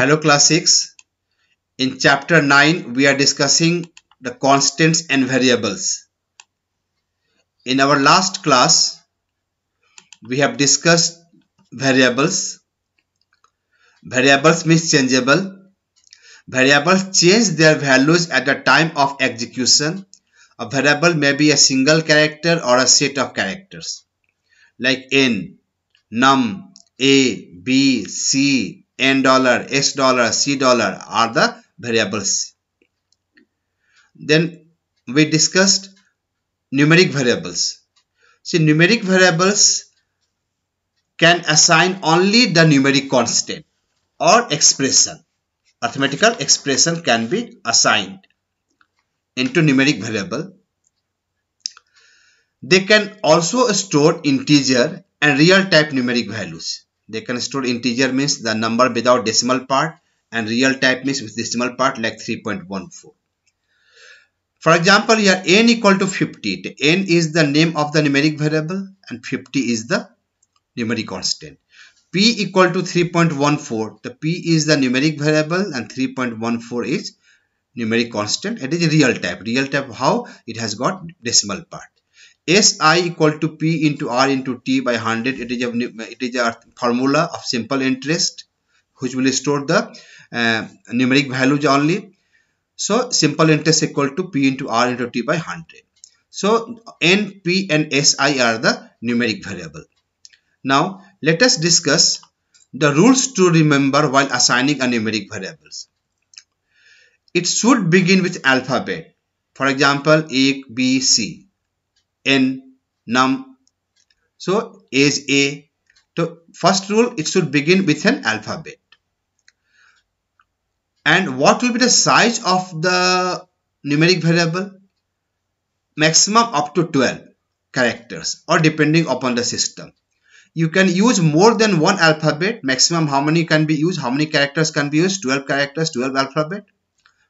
Hello class 6. In chapter 9 we are discussing the constants and variables. In our last class we have discussed variables. Variables means changeable. Variables change their values at the time of execution. A variable may be a single character or a set of characters like n, num, a, b, c, N dollar, S dollar, C dollar are the variables. Then we discussed numeric variables. See numeric variables can assign only the numeric constant or expression. Arithmetical expression can be assigned into numeric variable. They can also store integer and real type numeric values. They can store integer means the number without decimal part and real type means with decimal part like 3.14. For example, here n equal to 50. n is the name of the numeric variable and 50 is the numeric constant. p equal to 3.14. The p is the numeric variable and 3.14 is numeric constant. It is real type. Real type how it has got decimal part si equal to p into r into t by 100 it is a it is a formula of simple interest which will store the uh, numeric values only so simple interest equal to p into r into t by 100 so n p and si are the numeric variable now let us discuss the rules to remember while assigning a numeric variables it should begin with alphabet for example a b c n, num. So is A. So first rule, it should begin with an alphabet. And what will be the size of the numeric variable? Maximum up to 12 characters or depending upon the system. You can use more than one alphabet. Maximum how many can be used? How many characters can be used? 12 characters, 12 alphabet.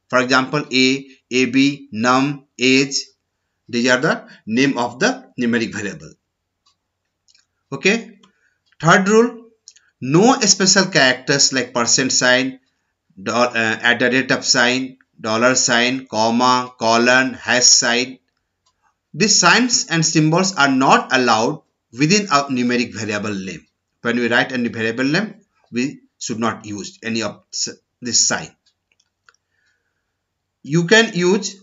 For example, A, AB, num, age, these are the name of the numeric variable. Okay. Third rule, no special characters like percent sign, uh, at the rate of sign, dollar sign, comma, colon, hash sign. These signs and symbols are not allowed within a numeric variable name. When we write any variable name, we should not use any of this sign. You can use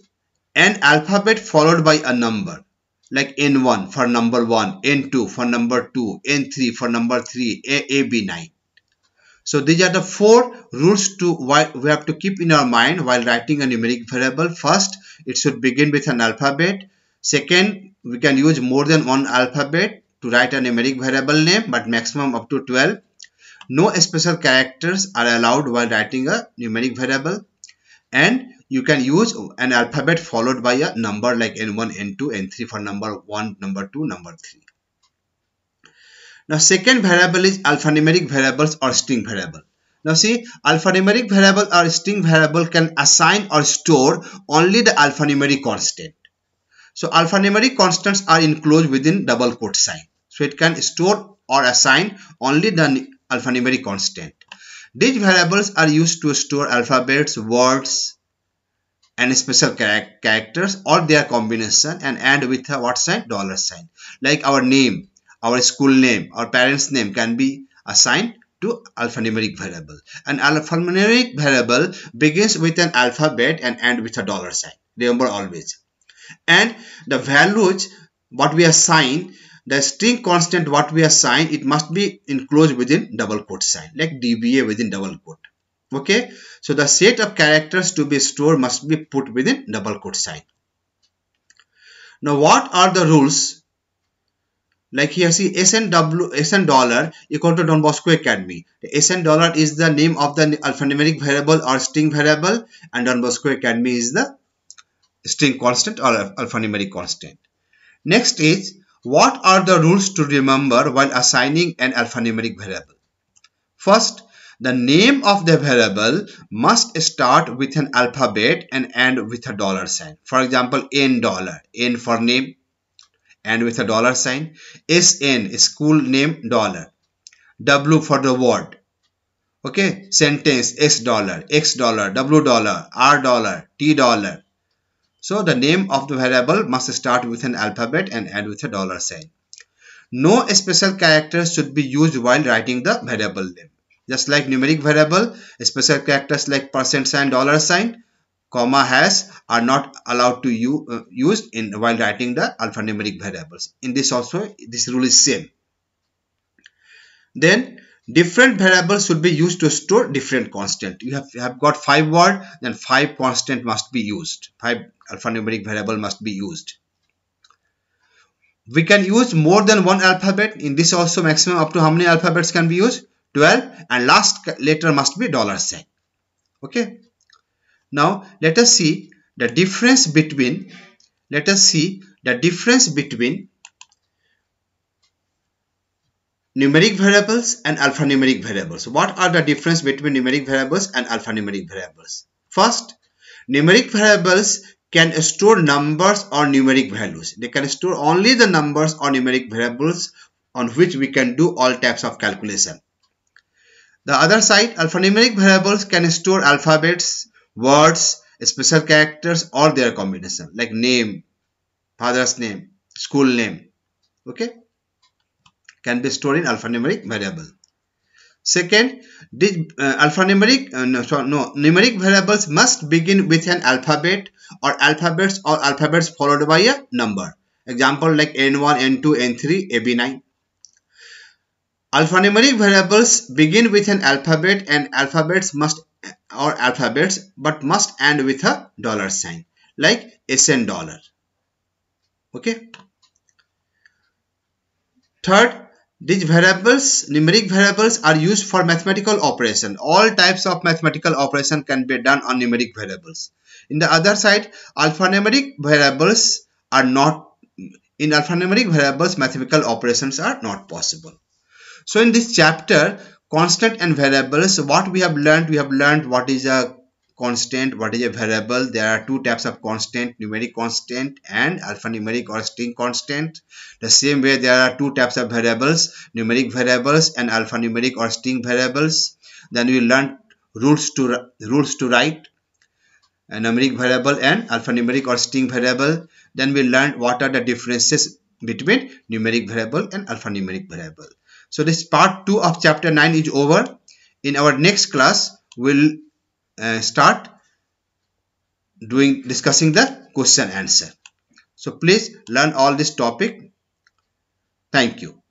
an alphabet followed by a number like N1 for number 1, N2 for number 2, N3 for number 3, AAB9. So these are the four rules to why we have to keep in our mind while writing a numeric variable. First, it should begin with an alphabet. Second, we can use more than one alphabet to write a numeric variable name but maximum up to 12. No special characters are allowed while writing a numeric variable. And you can use an alphabet followed by a number like n1 n2 n3 for number 1 number 2 number 3 now second variable is alphanumeric variables or string variable now see alphanumeric variable or string variable can assign or store only the alphanumeric constant so alphanumeric constants are enclosed within double quote sign so it can store or assign only the alphanumeric constant these variables are used to store alphabets, words, and special characters or their combination and end with a what sign dollar sign like our name our school name our parents name can be assigned to alphanumeric variable an alphanumeric variable begins with an alphabet and end with a dollar sign remember always and the values what we assign the string constant what we assign it must be enclosed within double quote sign like dba within double quote okay so the set of characters to be stored must be put within double quote sign now what are the rules like here see and W, S sn dollar equal to don bosco academy the sn dollar is the name of the alphanumeric variable or string variable and don bosco academy is the string constant or alphanumeric constant next is what are the rules to remember while assigning an alphanumeric variable first the name of the variable must start with an alphabet and end with a dollar sign. For example, n dollar, n for name, and with a dollar sign. SN, school name, dollar. W for the word. Okay, sentence S dollar, X dollar, W dollar, R dollar, T dollar. So the name of the variable must start with an alphabet and end with a dollar sign. No special characters should be used while writing the variable name. Just like numeric variable, special characters like percent sign, dollar sign, comma, has are not allowed to use uh, in while writing the alphanumeric variables. In this also, this rule is same. Then different variables should be used to store different constant. You have, you have got five word, then five constant must be used. Five alphanumeric variable must be used. We can use more than one alphabet. In this also maximum up to how many alphabets can be used? 12 and last letter must be dollar sign okay now let us see the difference between let us see the difference between numeric variables and alphanumeric variables what are the difference between numeric variables and alphanumeric variables first numeric variables can store numbers or numeric values they can store only the numbers or numeric variables on which we can do all types of calculation the other side, alphanumeric variables can store alphabets, words, special characters or their combination like name, father's name, school name. Okay. Can be stored in alphanumeric variable. Second, this, uh, alphanumeric uh, no, no numeric variables must begin with an alphabet or alphabets or alphabets followed by a number. Example like n1, n2, n3, ab9. Alphanumeric variables begin with an alphabet and alphabets must or alphabets but must end with a dollar sign like SN dollar. Okay. Third, these variables, numeric variables are used for mathematical operation. All types of mathematical operation can be done on numeric variables. In the other side, alphanumeric variables are not, in alphanumeric variables, mathematical operations are not possible. So in this chapter, constant and variables, what we have learned, we have learned what is a constant, what is a variable. There are two types of constant, numeric constant and alphanumeric or string constant. The same way there are two types of variables, numeric variables and alphanumeric or string variables. Then we learned rules to, rules to write, a numeric variable and alphanumeric or string variable. Then we learned what are the differences between numeric variable and alphanumeric variable. So this part 2 of chapter 9 is over. In our next class, we'll uh, start doing discussing the question answer. So please learn all this topic. Thank you.